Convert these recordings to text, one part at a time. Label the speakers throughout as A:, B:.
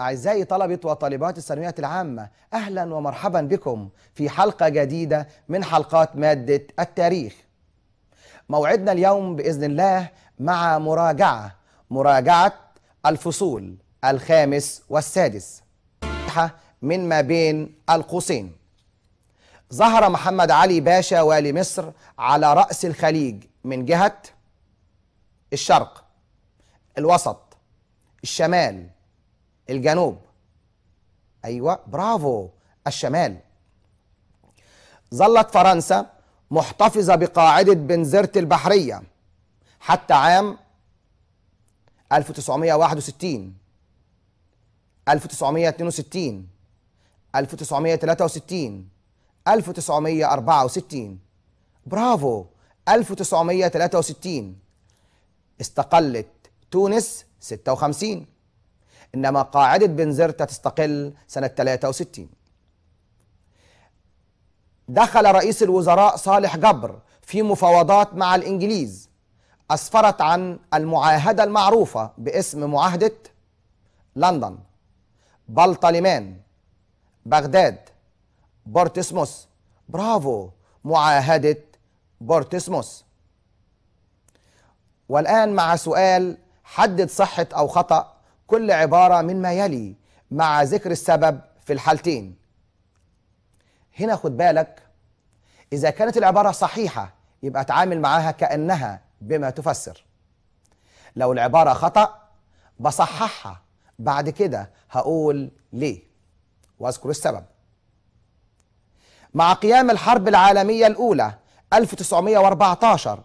A: أعزائي طلبة وطالبات الثانوية العامة أهلا ومرحبا بكم في حلقة جديدة من حلقات مادة التاريخ موعدنا اليوم بإذن الله مع مراجعة مراجعة الفصول الخامس والسادس من ما بين القوسين ظهر محمد علي باشا والي مصر على رأس الخليج من جهة الشرق الوسط الشمال الجنوب أيوة برافو الشمال ظلت فرنسا محتفظة بقاعدة بنزرت البحرية حتى عام 1961 1962 1963 1964 برافو 1963 استقلت تونس 56 إنما قاعدة بنزرتا تستقل سنة 63 دخل رئيس الوزراء صالح جبر في مفاوضات مع الإنجليز أسفرت عن المعاهدة المعروفة باسم معاهدة لندن بلطلمان بغداد بورتسموس برافو معاهدة بورتسموس والآن مع سؤال حدد صحة أو خطأ كل عبارة مما يلي مع ذكر السبب في الحالتين هنا خد بالك إذا كانت العبارة صحيحة يبقى تعامل معاها كأنها بما تفسر لو العبارة خطأ بصححها بعد كده هقول ليه واذكر السبب مع قيام الحرب العالمية الأولى 1914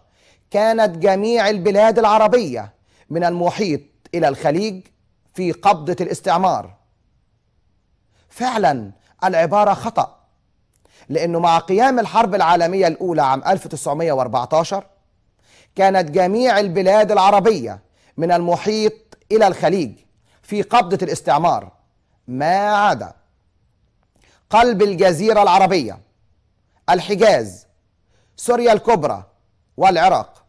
A: كانت جميع البلاد العربية من المحيط إلى الخليج في قبضة الاستعمار فعلا العبارة خطأ لأنه مع قيام الحرب العالمية الأولى عام 1914 كانت جميع البلاد العربية من المحيط إلى الخليج في قبضة الاستعمار ما عدا قلب الجزيرة العربية الحجاز سوريا الكبرى والعراق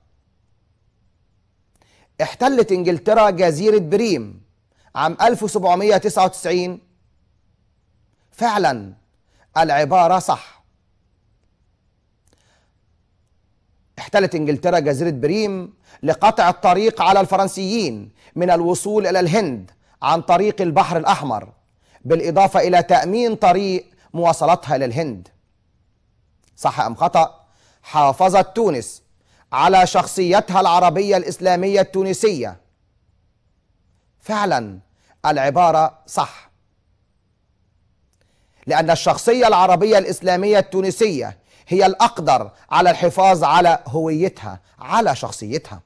A: احتلت انجلترا جزيرة بريم عام 1799 فعلا العبارة صح احتلت انجلترا جزيرة بريم لقطع الطريق على الفرنسيين من الوصول إلى الهند عن طريق البحر الأحمر بالإضافة إلى تأمين طريق مواصلتها إلى الهند صح أم خطأ حافظت تونس على شخصيتها العربية الإسلامية التونسية فعلا العبارة صح لأن الشخصية العربية الإسلامية التونسية هي الأقدر على الحفاظ على هويتها على شخصيتها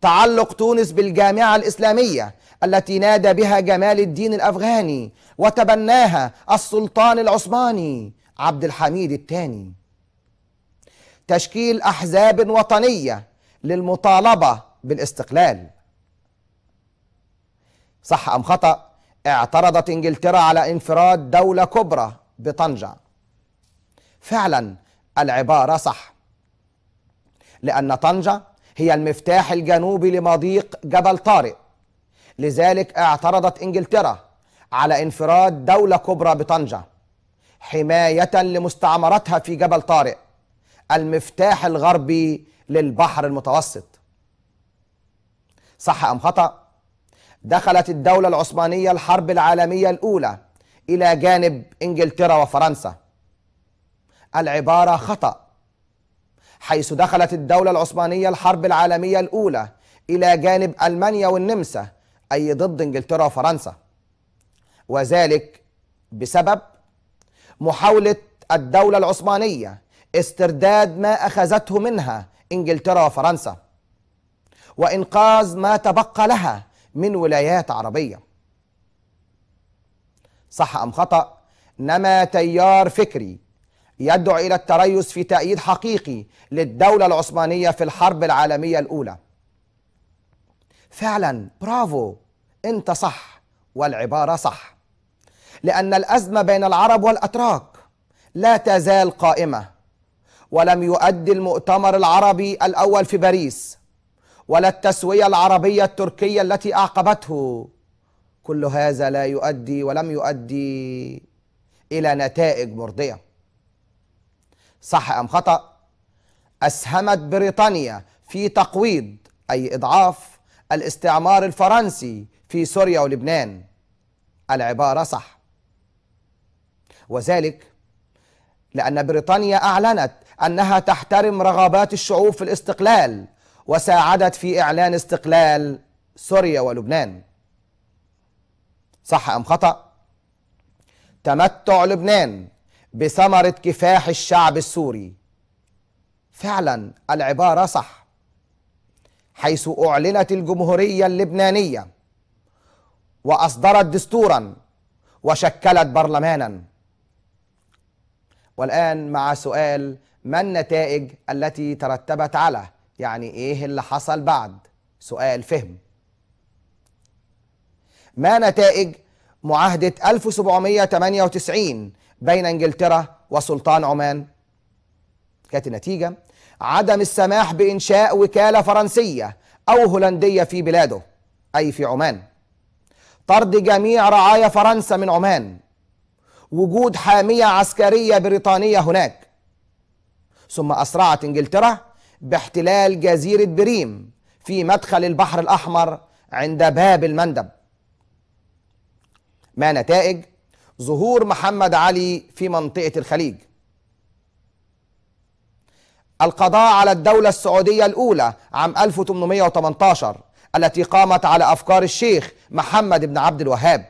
A: تعلق تونس بالجامعة الإسلامية التي نادى بها جمال الدين الأفغاني وتبناها السلطان العثماني عبد الحميد الثاني تشكيل أحزاب وطنية للمطالبة بالاستقلال صح أم خطأ اعترضت إنجلترا على انفراد دولة كبرى بطنجة فعلا العبارة صح لأن طنجة هي المفتاح الجنوبي لمضيق جبل طارق لذلك اعترضت إنجلترا على انفراد دولة كبرى بطنجة حماية لمستعمرتها في جبل طارق المفتاح الغربي للبحر المتوسط صح أم خطأ؟ دخلت الدولة العثمانية الحرب العالمية الأولى إلى جانب إنجلترا وفرنسا العبارة خطأ حيث دخلت الدولة العثمانية الحرب العالمية الأولى إلى جانب ألمانيا والنمسا أي ضد إنجلترا وفرنسا وذلك بسبب محاولة الدولة العثمانية استرداد ما أخذته منها إنجلترا وفرنسا وإنقاذ ما تبقى لها من ولايات عربية صح أم خطأ نما تيار فكري يدعو إلى التريث في تأييد حقيقي للدولة العثمانية في الحرب العالمية الأولى فعلا برافو أنت صح والعبارة صح لأن الأزمة بين العرب والأتراك لا تزال قائمة ولم يؤدي المؤتمر العربي الأول في باريس ولا التسوية العربية التركية التي أعقبته كل هذا لا يؤدي ولم يؤدي إلى نتائج مرضية صح أم خطأ أسهمت بريطانيا في تقويض أي إضعاف الاستعمار الفرنسي في سوريا ولبنان العبارة صح وذلك لأن بريطانيا أعلنت أنها تحترم رغبات الشعوب في الاستقلال وساعدت في إعلان استقلال سوريا ولبنان صح أم خطأ؟ تمتع لبنان بثمرة كفاح الشعب السوري فعلا العبارة صح حيث أعلنت الجمهورية اللبنانية وأصدرت دستورا وشكلت برلمانا والآن مع سؤال ما النتائج التي ترتبت على يعني ايه اللي حصل بعد سؤال فهم ما نتائج معاهدة 1798 بين انجلترا وسلطان عمان كانت النتيجة عدم السماح بإنشاء وكالة فرنسية أو هولندية في بلاده أي في عمان طرد جميع رعايا فرنسا من عمان وجود حامية عسكرية بريطانية هناك ثم أسرعت إنجلترا باحتلال جزيرة بريم في مدخل البحر الأحمر عند باب المندب ما نتائج ظهور محمد علي في منطقة الخليج القضاء على الدولة السعودية الأولى عام 1818 التي قامت على أفكار الشيخ محمد بن عبد الوهاب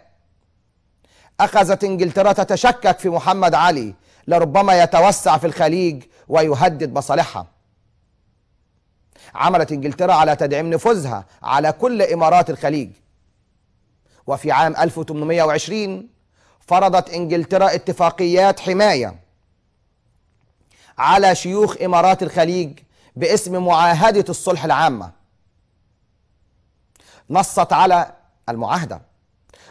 A: أخذت إنجلترا تتشكك في محمد علي لربما يتوسع في الخليج ويهدد مصالحها عملت إنجلترا على تدعيم نفوذها على كل إمارات الخليج وفي عام 1820 فرضت إنجلترا اتفاقيات حماية على شيوخ إمارات الخليج باسم معاهدة الصلح العامة نصت على المعاهدة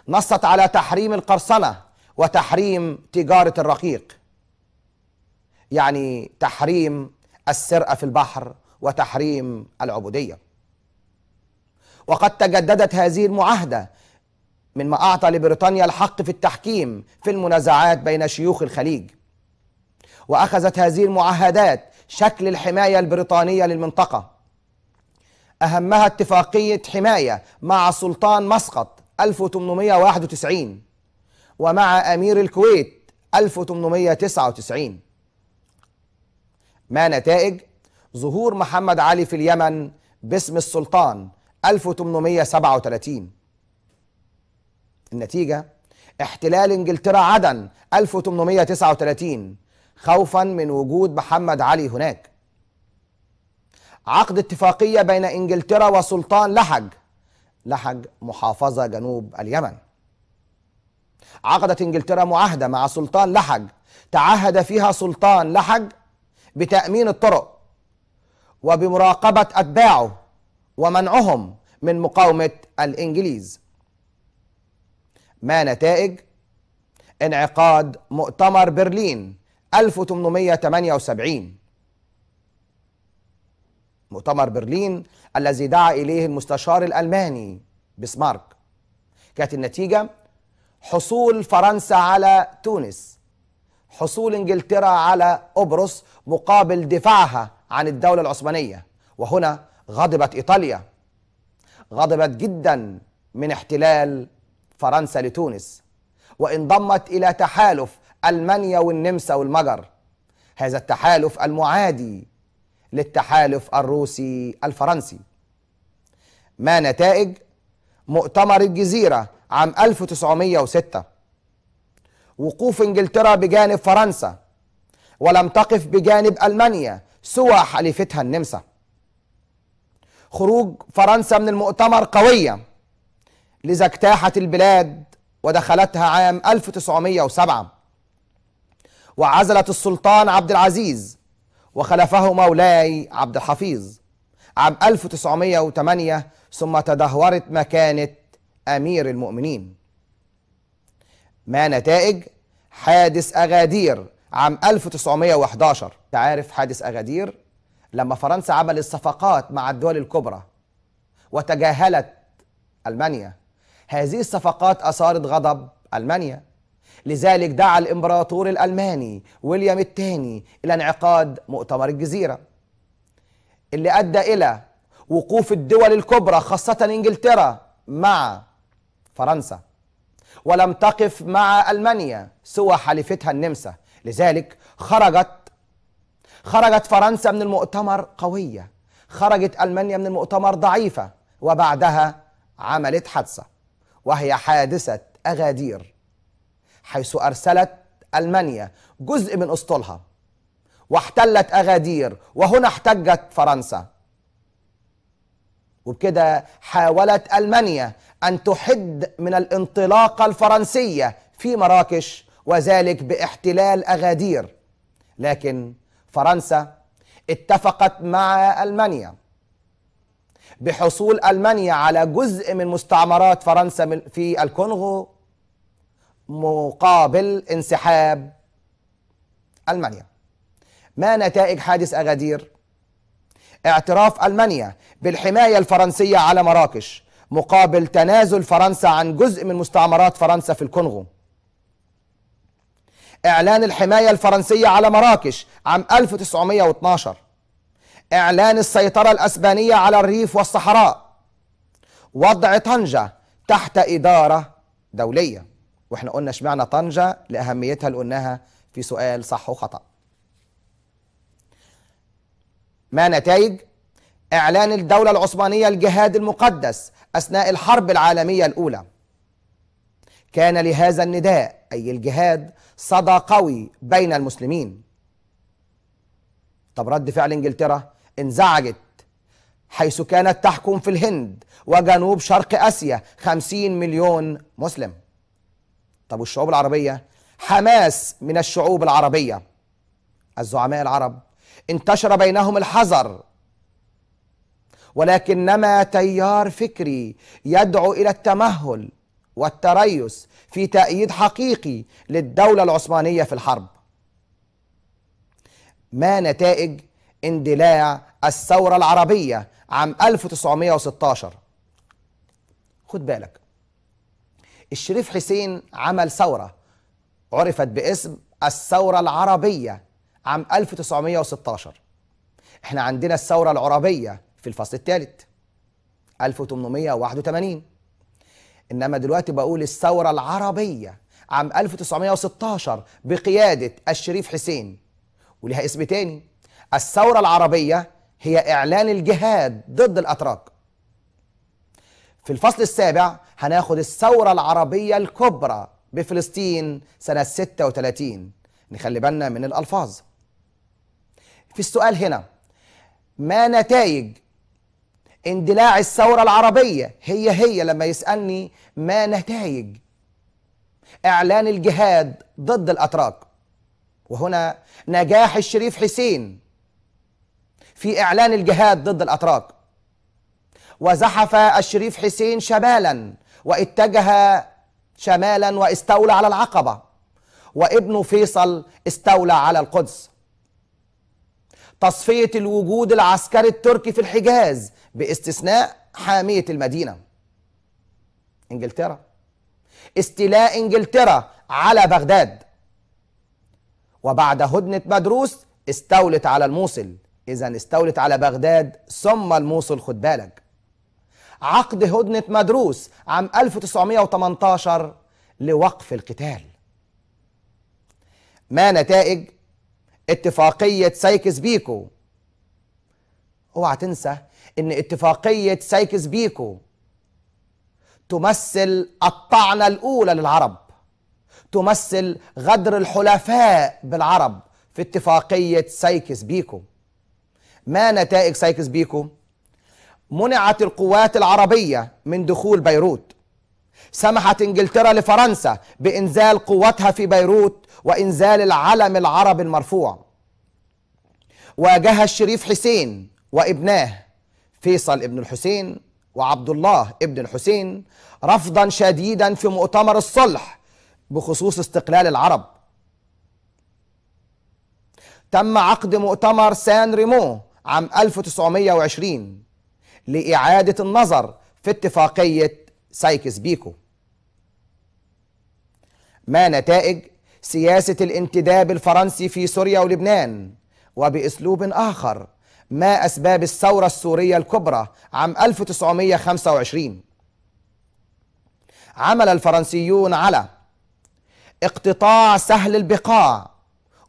A: نصت على تحريم القرصنة وتحريم تجارة الرقيق يعني تحريم السرقة في البحر وتحريم العبودية وقد تجددت هذه المعاهدة مما أعطى لبريطانيا الحق في التحكيم في المنازعات بين شيوخ الخليج وأخذت هذه المعاهدات شكل الحماية البريطانية للمنطقة أهمها اتفاقية حماية مع سلطان مسقط 1891 ومع أمير الكويت 1899 ما نتائج ظهور محمد علي في اليمن باسم السلطان 1837 النتيجة احتلال انجلترا عدن 1839 خوفا من وجود محمد علي هناك عقد اتفاقية بين انجلترا وسلطان لحج لحج محافظة جنوب اليمن عقدت انجلترا معاهدة مع سلطان لحج تعهد فيها سلطان لحج بتأمين الطرق وبمراقبة أتباعه ومنعهم من مقاومة الإنجليز ما نتائج انعقاد مؤتمر برلين 1878 مؤتمر برلين الذي دعا إليه المستشار الألماني بسمارك كانت النتيجة حصول فرنسا على تونس حصول انجلترا على قبرص مقابل دفاعها عن الدولة العثمانية وهنا غضبت إيطاليا غضبت جدا من احتلال فرنسا لتونس وانضمت إلى تحالف ألمانيا والنمسا والمجر هذا التحالف المعادي للتحالف الروسي الفرنسي ما نتائج مؤتمر الجزيرة عام 1906 وقوف انجلترا بجانب فرنسا ولم تقف بجانب ألمانيا سوى حليفتها النمسا خروج فرنسا من المؤتمر قوية لذا اجتاحت البلاد ودخلتها عام 1907 وعزلت السلطان عبد العزيز وخلفه مولاي عبد الحفيظ عام 1908 ثم تدهورت مكانة أمير المؤمنين ما نتائج حادث أغادير عام 1911 تعرف حادث أغادير لما فرنسا عمل الصفقات مع الدول الكبرى وتجاهلت ألمانيا هذه الصفقات أثارت غضب ألمانيا لذلك دعا الإمبراطور الألماني ويليام الثاني إلى انعقاد مؤتمر الجزيرة اللي أدى إلى وقوف الدول الكبرى خاصة إنجلترا مع فرنسا ولم تقف مع ألمانيا سوى حليفتها النمسا لذلك خرجت خرجت فرنسا من المؤتمر قوية خرجت ألمانيا من المؤتمر ضعيفة وبعدها عملت حادثة وهي حادثة أغادير حيث أرسلت ألمانيا جزء من أسطولها واحتلت أغادير وهنا احتجت فرنسا وبكده حاولت ألمانيا أن تحد من الانطلاقة الفرنسية في مراكش وذلك باحتلال أغادير لكن فرنسا اتفقت مع المانيا بحصول المانيا على جزء من مستعمرات فرنسا في الكونغو مقابل انسحاب المانيا ما نتائج حادث اغادير اعتراف المانيا بالحمايه الفرنسيه على مراكش مقابل تنازل فرنسا عن جزء من مستعمرات فرنسا في الكونغو إعلان الحماية الفرنسية على مراكش عام 1912 إعلان السيطرة الأسبانية على الريف والصحراء وضع طنجة تحت إدارة دولية وإحنا قلنا شمعنا طنجة لأهميتها اللي قلناها في سؤال صح وخطأ ما نتائج إعلان الدولة العثمانية الجهاد المقدس أثناء الحرب العالمية الأولى كان لهذا النداء أي الجهاد صدى قوي بين المسلمين طب رد فعل انجلترا انزعجت حيث كانت تحكم في الهند وجنوب شرق اسيا 50 مليون مسلم طب والشعوب العربيه حماس من الشعوب العربيه الزعماء العرب انتشر بينهم الحذر ولكنما تيار فكري يدعو الى التمهل والتريث في تأييد حقيقي للدولة العثمانية في الحرب ما نتائج اندلاع الثورة العربية عام 1916 خد بالك الشريف حسين عمل ثورة عرفت باسم الثورة العربية عام 1916 احنا عندنا الثورة العربية في الفصل الثالث 1881 انما دلوقتي بقول الثوره العربيه عام 1916 بقياده الشريف حسين وليها اسم تاني الثوره العربيه هي اعلان الجهاد ضد الاتراك في الفصل السابع هناخد الثوره العربيه الكبرى بفلسطين سنه 36 نخلي بالنا من الالفاظ في السؤال هنا ما نتائج اندلاع الثورة العربية هي هي لما يسألني ما نتائج إعلان الجهاد ضد الأتراك وهنا نجاح الشريف حسين في إعلان الجهاد ضد الأتراك وزحف الشريف حسين شمالا واتجه شمالا واستولى على العقبة وابن فيصل استولى على القدس تصفية الوجود العسكري التركي في الحجاز باستثناء حامية المدينة انجلترا استيلاء انجلترا على بغداد وبعد هدنة مدروس استولت على الموصل إذا استولت على بغداد ثم الموصل خد بالك عقد هدنة مدروس عام 1918 لوقف القتال ما نتائج اتفاقية سايكس بيكو اوعى تنسى ان اتفاقيه سايكس بيكو تمثل الطعنه الاولى للعرب تمثل غدر الحلفاء بالعرب في اتفاقيه سايكس بيكو ما نتائج سايكس بيكو منعت القوات العربيه من دخول بيروت سمحت انجلترا لفرنسا بانزال قوتها في بيروت وانزال العلم العربي المرفوع واجه الشريف حسين وابناه فيصل ابن الحسين وعبد الله ابن الحسين رفضا شديدا في مؤتمر الصلح بخصوص استقلال العرب تم عقد مؤتمر سان ريمو عام 1920 لإعادة النظر في اتفاقية سايكس بيكو ما نتائج سياسة الانتداب الفرنسي في سوريا ولبنان وبأسلوب آخر ما أسباب الثورة السورية الكبرى عام 1925 عمل الفرنسيون على اقتطاع سهل البقاع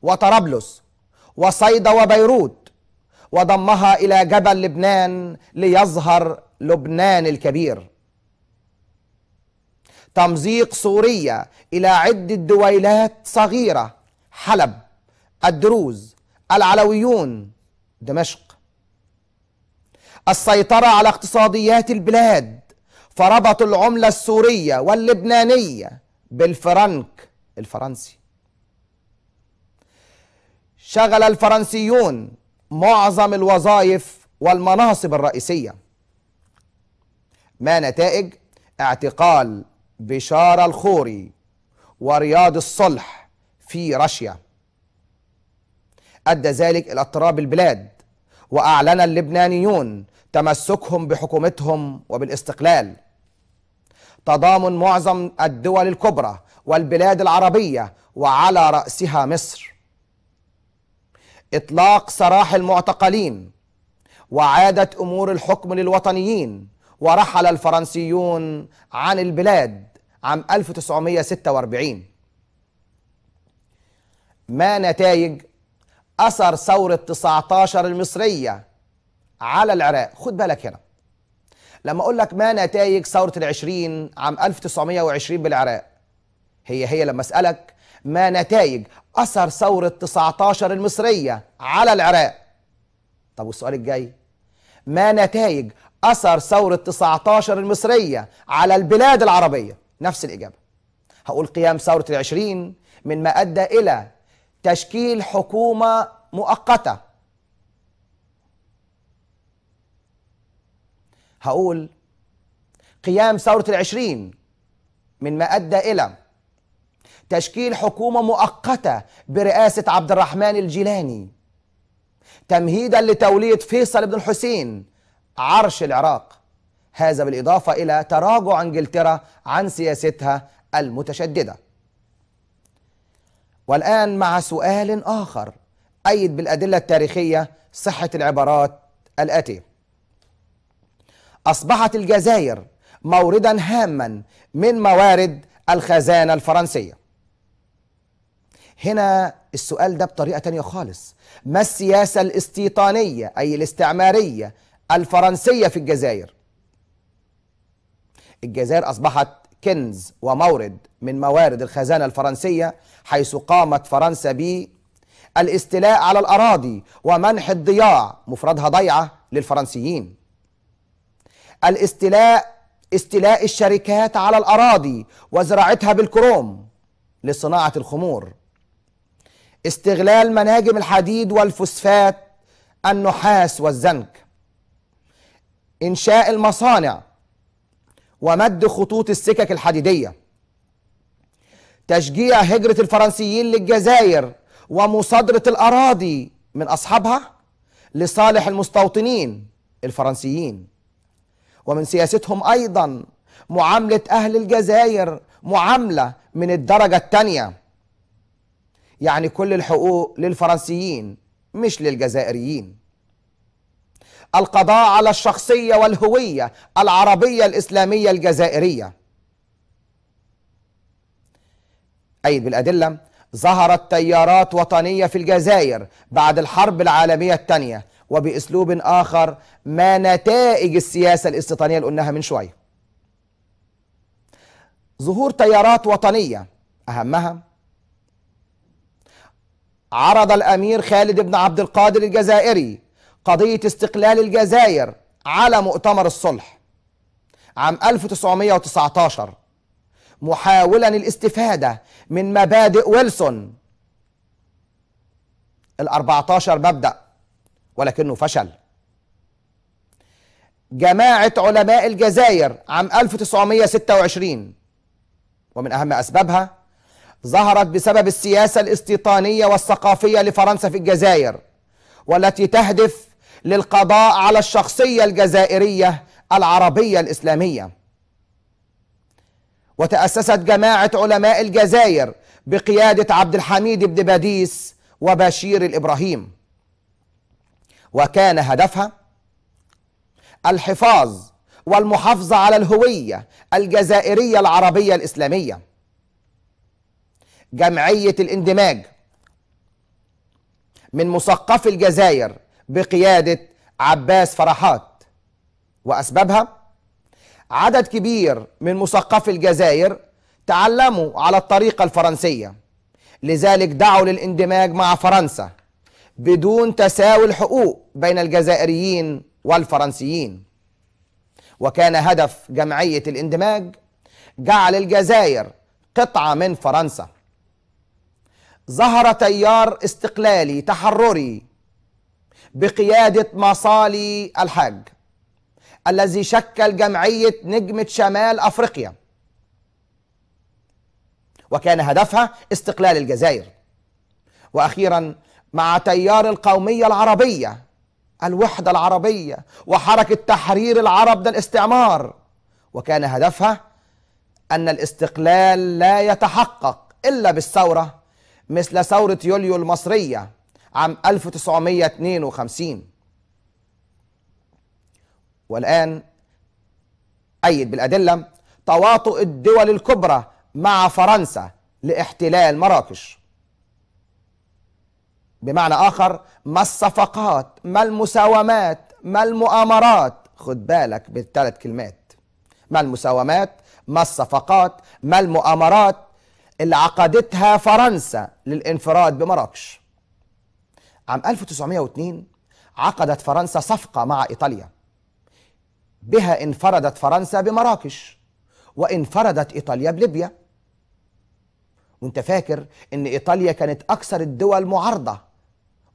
A: وطرابلس وصيدا وبيروت وضمها إلى جبل لبنان ليظهر لبنان الكبير تمزيق سوريا إلى عدة دويلات صغيرة حلب الدروز العلويون دمشق السيطرة على اقتصاديات البلاد فربطوا العملة السورية واللبنانية بالفرنك الفرنسي شغل الفرنسيون معظم الوظائف والمناصب الرئيسية ما نتائج اعتقال بشار الخوري ورياض الصلح في رشيا أدى ذلك إلى اضطراب البلاد وأعلن اللبنانيون تمسكهم بحكومتهم وبالاستقلال تضامن معظم الدول الكبرى والبلاد العربية وعلى رأسها مصر إطلاق سراح المعتقلين وعادة أمور الحكم للوطنيين ورحل الفرنسيون عن البلاد عام 1946 ما نتائج أثر ثورة 19 المصرية على العراق خد بالك هنا لما اقول لك ما نتائج ثوره العشرين عام 1920 بالعراق هي هي لما اسالك ما نتائج اثر ثوره 19 المصريه على العراق طب والسؤال الجاي ما نتائج اثر ثوره 19 المصريه على البلاد العربيه نفس الاجابه هقول قيام ثوره العشرين مما ادى الى تشكيل حكومه مؤقته هقول قيام ثورة العشرين من ما أدى إلى تشكيل حكومة مؤقتة برئاسة عبد الرحمن الجيلاني تمهيدا لتولية فيصل بن الحسين عرش العراق هذا بالإضافة إلى تراجع إنجلترا عن سياستها المتشددة والآن مع سؤال آخر أيد بالأدلة التاريخية صحة العبارات الآتية أصبحت الجزائر موردا هاما من موارد الخزانة الفرنسية هنا السؤال ده بطريقة تانية خالص ما السياسة الاستيطانية أي الاستعمارية الفرنسية في الجزائر الجزائر أصبحت كنز ومورد من موارد الخزانة الفرنسية حيث قامت فرنسا بالاستيلاء الاستيلاء على الأراضي ومنح الضياع مفردها ضيعة للفرنسيين الاستيلاء استيلاء الشركات على الأراضي وزراعتها بالكروم لصناعة الخمور استغلال مناجم الحديد والفوسفات النحاس والزنك إنشاء المصانع ومد خطوط السكك الحديدية تشجيع هجرة الفرنسيين للجزائر ومصادرة الأراضي من أصحابها لصالح المستوطنين الفرنسيين ومن سياستهم أيضا معاملة أهل الجزائر معاملة من الدرجة الثانية يعني كل الحقوق للفرنسيين مش للجزائريين القضاء على الشخصية والهوية العربية الإسلامية الجزائرية اي بالأدلة ظهرت تيارات وطنية في الجزائر بعد الحرب العالمية الثانية وباسلوب اخر ما نتائج السياسه الاستيطانيه اللي قلناها من شويه. ظهور تيارات وطنيه اهمها عرض الامير خالد بن عبد القادر الجزائري قضيه استقلال الجزائر على مؤتمر الصلح عام 1919 محاولا الاستفاده من مبادئ ويلسون ال 14 مبدأ ولكنه فشل جماعة علماء الجزائر عام 1926 ومن أهم أسبابها ظهرت بسبب السياسة الاستيطانية والثقافية لفرنسا في الجزائر والتي تهدف للقضاء على الشخصية الجزائرية العربية الإسلامية وتأسست جماعة علماء الجزائر بقيادة عبد الحميد بن باديس وبشير الإبراهيم وكان هدفها الحفاظ والمحافظة على الهوية الجزائرية العربية الإسلامية جمعية الاندماج من مثقفي الجزائر بقيادة عباس فرحات وأسبابها عدد كبير من مثقفي الجزائر تعلموا على الطريقة الفرنسية لذلك دعوا للاندماج مع فرنسا بدون تساوي الحقوق بين الجزائريين والفرنسيين وكان هدف جمعية الاندماج جعل الجزائر قطعة من فرنسا ظهر تيار استقلالي تحرري بقيادة مصالي الحاج الذي شكل جمعية نجمة شمال أفريقيا وكان هدفها استقلال الجزائر وأخيرا مع تيار القومية العربية الوحدة العربية وحركة تحرير العرب من الاستعمار وكان هدفها أن الاستقلال لا يتحقق إلا بالثورة مثل ثورة يوليو المصرية عام 1952 والآن أيد بالأدلة تواطؤ الدول الكبرى مع فرنسا لاحتلال مراكش بمعنى آخر ما الصفقات ما المساومات ما المؤامرات خد بالك بالثلاث كلمات ما المساومات ما الصفقات ما المؤامرات اللي عقدتها فرنسا للانفراد بمراكش عام 1902 عقدت فرنسا صفقة مع إيطاليا بها انفردت فرنسا بمراكش وانفردت إيطاليا بليبيا وانت فاكر ان إيطاليا كانت أكثر الدول معارضة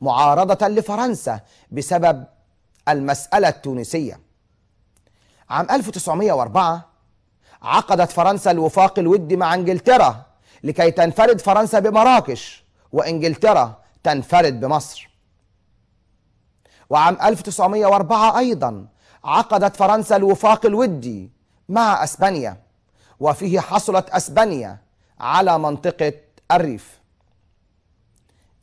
A: معارضة لفرنسا بسبب المسألة التونسية عام 1904 عقدت فرنسا الوفاق الودي مع انجلترا لكي تنفرد فرنسا بمراكش وانجلترا تنفرد بمصر وعام 1904 أيضا عقدت فرنسا الوفاق الودي مع أسبانيا وفيه حصلت أسبانيا على منطقة الريف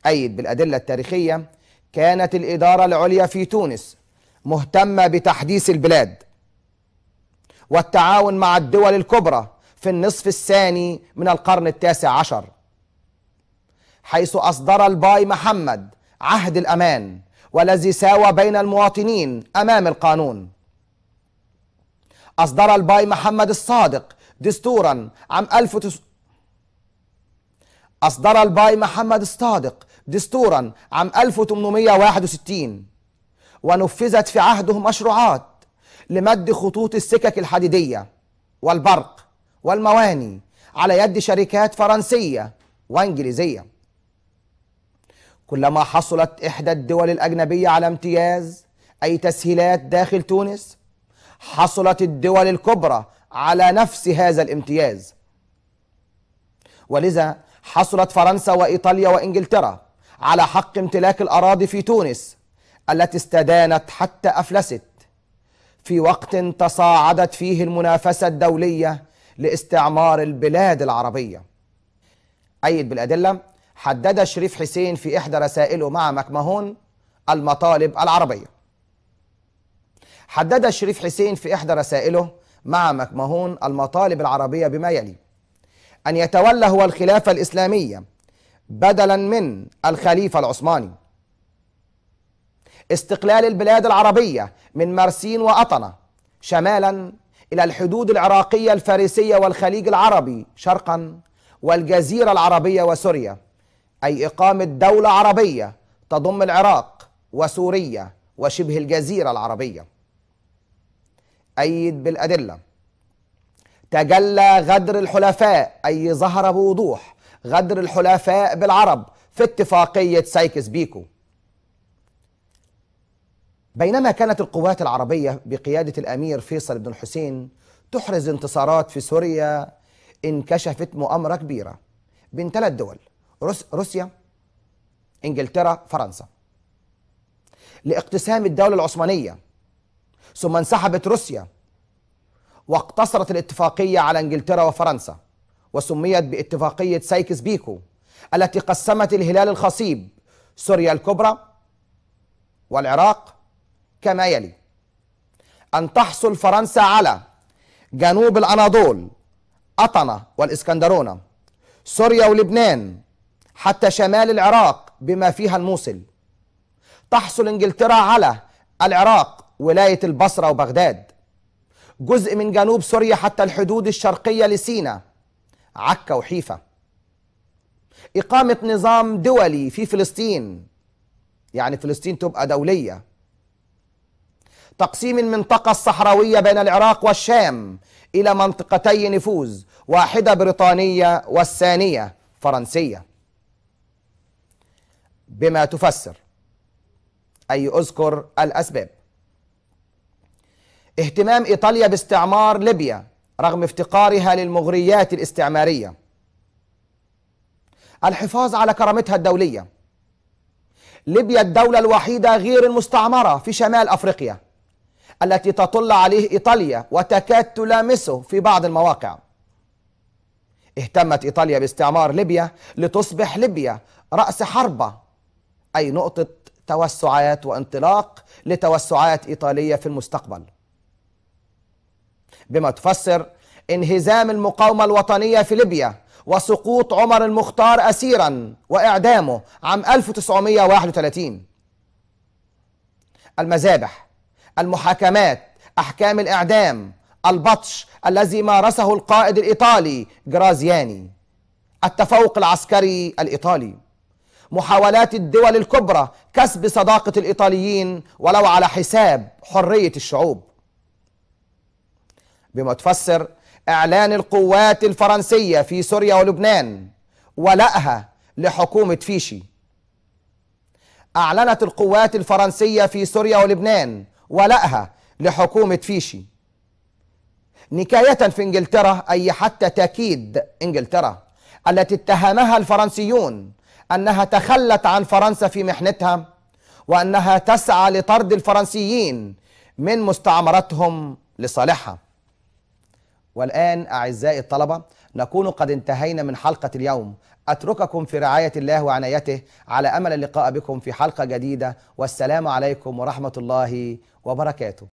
A: أيد بالأدلة التاريخية كانت الإدارة العليا في تونس مهتمة بتحديث البلاد والتعاون مع الدول الكبرى في النصف الثاني من القرن التاسع عشر حيث أصدر الباي محمد عهد الأمان والذي ساوى بين المواطنين أمام القانون أصدر الباي محمد الصادق دستورا عام 1900 أصدر الباي محمد الصادق دستورا عام 1861 ونفذت في عهده مشروعات لمد خطوط السكك الحديدية والبرق والمواني على يد شركات فرنسية وإنجليزية كلما حصلت إحدى الدول الأجنبية على امتياز أي تسهيلات داخل تونس حصلت الدول الكبرى على نفس هذا الامتياز ولذا حصلت فرنسا وإيطاليا وإنجلترا على حق امتلاك الأراضي في تونس التي استدانت حتى أفلست في وقت تصاعدت فيه المنافسة الدولية لاستعمار البلاد العربية أيد بالأدلة حدد شريف حسين في إحدى رسائله مع مكمهون المطالب العربية حدد شريف حسين في إحدى رسائله مع مكمهون المطالب العربية بما يلي أن يتولى هو الخلافة الإسلامية بدلا من الخليفة العثماني استقلال البلاد العربية من مرسين وأطنة شمالا إلى الحدود العراقية الفارسية والخليج العربي شرقا والجزيرة العربية وسوريا أي إقامة دولة عربية تضم العراق وسوريا وشبه الجزيرة العربية أيد بالأدلة تجلى غدر الحلفاء أي ظهر بوضوح غدر الحلفاء بالعرب في اتفاقية سايكس بيكو بينما كانت القوات العربية بقيادة الأمير فيصل بن الحسين تحرز انتصارات في سوريا انكشفت مؤامرة كبيرة بين ثلاث دول روس روسيا انجلترا فرنسا لاقتسام الدولة العثمانية ثم انسحبت روسيا واقتصرت الاتفاقية على انجلترا وفرنسا وسميت باتفاقية سايكس بيكو التي قسمت الهلال الخصيب سوريا الكبرى والعراق كما يلي أن تحصل فرنسا على جنوب الأناضول أطنة والإسكندرونة سوريا ولبنان حتى شمال العراق بما فيها الموصل تحصل إنجلترا على العراق ولاية البصرة وبغداد جزء من جنوب سوريا حتى الحدود الشرقية لسينا عكا وحيفا إقامة نظام دولي في فلسطين يعني فلسطين تبقى دولية تقسيم المنطقة الصحراوية بين العراق والشام إلى منطقتي نفوذ واحدة بريطانية والثانية فرنسية بما تفسر أي أذكر الأسباب اهتمام إيطاليا باستعمار ليبيا رغم افتقارها للمغريات الاستعمارية الحفاظ على كرامتها الدولية ليبيا الدولة الوحيدة غير المستعمرة في شمال أفريقيا التي تطل عليه إيطاليا وتكاد تلامسه في بعض المواقع اهتمت إيطاليا باستعمار ليبيا لتصبح ليبيا رأس حربة أي نقطة توسعات وانطلاق لتوسعات إيطالية في المستقبل بما تفسر انهزام المقاومة الوطنية في ليبيا وسقوط عمر المختار أسيرا وإعدامه عام 1931 المذابح المحاكمات أحكام الإعدام البطش الذي مارسه القائد الإيطالي جرازياني التفوق العسكري الإيطالي محاولات الدول الكبرى كسب صداقة الإيطاليين ولو على حساب حرية الشعوب بما تفسر إعلان القوات الفرنسية في سوريا ولبنان ولأها لحكومة فيشي أعلنت القوات الفرنسية في سوريا ولبنان ولأها لحكومة فيشي نكاية في إنجلترا أي حتى تأكيد إنجلترا التي اتهمها الفرنسيون أنها تخلت عن فرنسا في محنتها وأنها تسعى لطرد الفرنسيين من مستعمرتهم لصالحها والآن أعزائي الطلبة نكون قد انتهينا من حلقة اليوم أترككم في رعاية الله وعنايته على أمل اللقاء بكم في حلقة جديدة والسلام عليكم ورحمة الله وبركاته